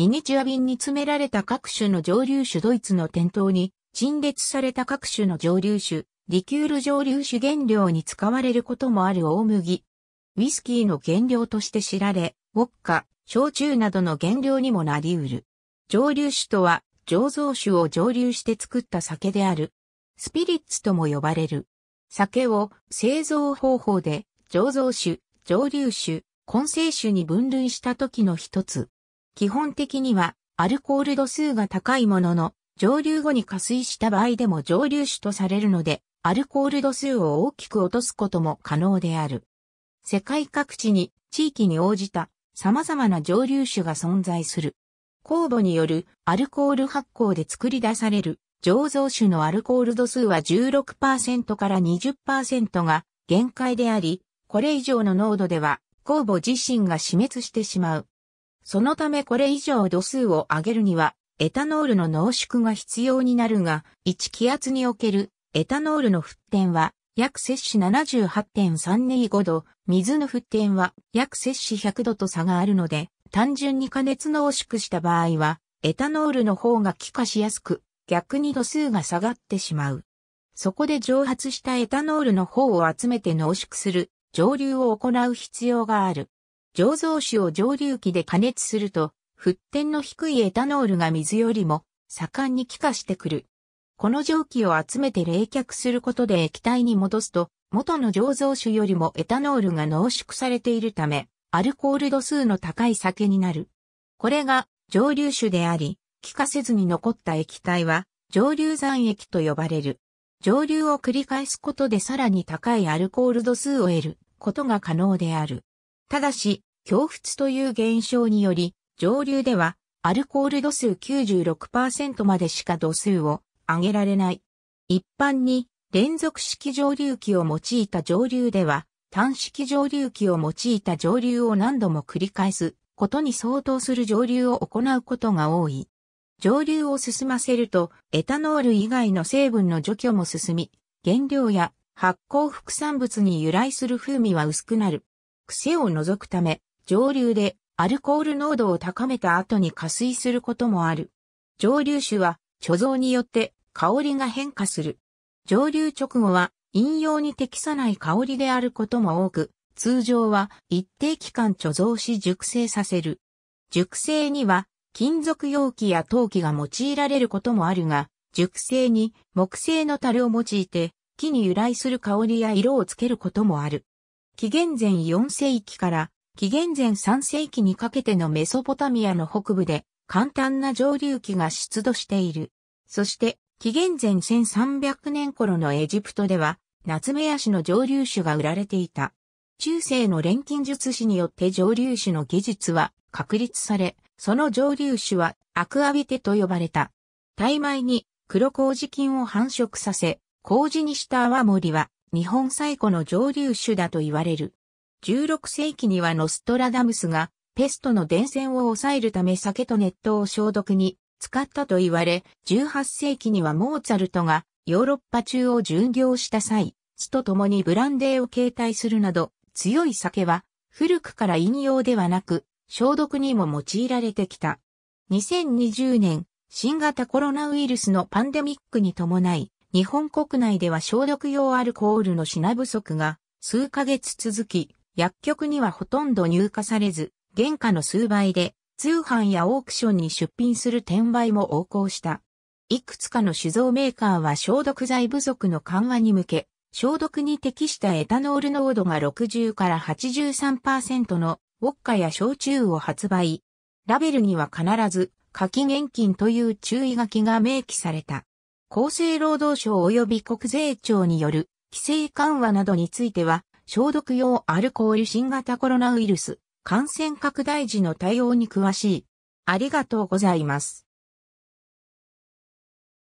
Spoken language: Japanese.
ミニチュア瓶に詰められた各種の蒸留酒ドイツの店頭に陳列された各種の蒸留酒、リキュール蒸留酒原料に使われることもある大麦。ウィスキーの原料として知られ、ウォッカ、焼酎などの原料にもなり得る。蒸留酒とは、醸造酒を蒸留して作った酒である。スピリッツとも呼ばれる。酒を製造方法で、醸造酒、蒸留酒、混成酒に分類した時の一つ。基本的にはアルコール度数が高いものの、蒸留後に加水した場合でも蒸留酒とされるので、アルコール度数を大きく落とすことも可能である。世界各地に地域に応じた様々な蒸留酒が存在する。酵母によるアルコール発酵で作り出される醸造酒のアルコール度数は16%から20%が限界であり、これ以上の濃度では酵母自身が死滅してしまうそのためこれ以上度数を上げるには、エタノールの濃縮が必要になるが、1気圧におけるエタノールの沸点は、約摂氏78.325度、水の沸点は約摂氏100度と差があるので、単純に加熱濃縮した場合は、エタノールの方が気化しやすく、逆に度数が下がってしまう。そこで蒸発したエタノールの方を集めて濃縮する、蒸留を行う必要がある。醸造酒を蒸留機で加熱すると、沸点の低いエタノールが水よりも盛んに気化してくる。この蒸気を集めて冷却することで液体に戻すと、元の醸造酒よりもエタノールが濃縮されているため、アルコール度数の高い酒になる。これが蒸留酒であり、気化せずに残った液体は蒸留残液と呼ばれる。蒸留を繰り返すことでさらに高いアルコール度数を得ることが可能である。ただし、恐沸という現象により、上流ではアルコール度数96%までしか度数を上げられない。一般に連続式蒸留器を用いた上流では、単式蒸留器を用いた上流を何度も繰り返すことに相当する上流を行うことが多い。上流を進ませると、エタノール以外の成分の除去も進み、原料や発酵副産物に由来する風味は薄くなる。癖を除くため、上流でアルコール濃度を高めた後に加水することもある。蒸留酒は貯蔵によって香りが変化する。上流直後は飲用に適さない香りであることも多く、通常は一定期間貯蔵し熟成させる。熟成には金属容器や陶器が用いられることもあるが、熟成に木製の樽を用いて木に由来する香りや色をつけることもある。紀元前4世紀から紀元前3世紀にかけてのメソポタミアの北部で簡単な蒸留期が出土している。そして紀元前1300年頃のエジプトではナツメヤシの蒸留酒が売られていた。中世の錬金術師によって蒸留酒の技術は確立され、その蒸留酒はアクアビテと呼ばれた。大米に黒麹菌を繁殖させ、麹にした泡盛は日本最古の蒸留酒だと言われる。16世紀にはノストラダムスがペストの伝染を抑えるため酒と熱湯を消毒に使ったと言われ、18世紀にはモーツァルトがヨーロッパ中を巡業した際、酢と共にブランデーを携帯するなど、強い酒は古くから飲用ではなく、消毒にも用いられてきた。2020年、新型コロナウイルスのパンデミックに伴い、日本国内では消毒用アルコールの品不足が数ヶ月続き、薬局にはほとんど入荷されず、原価の数倍で通販やオークションに出品する転売も横行した。いくつかの酒造メーカーは消毒剤不足の緩和に向け、消毒に適したエタノール濃度が60から83%のウォッカや焼酎を発売。ラベルには必ず、柿厳現金という注意書きが明記された。厚生労働省及び国税庁による規制緩和などについては、消毒用アルコール新型コロナウイルス感染拡大時の対応に詳しい。ありがとうございます。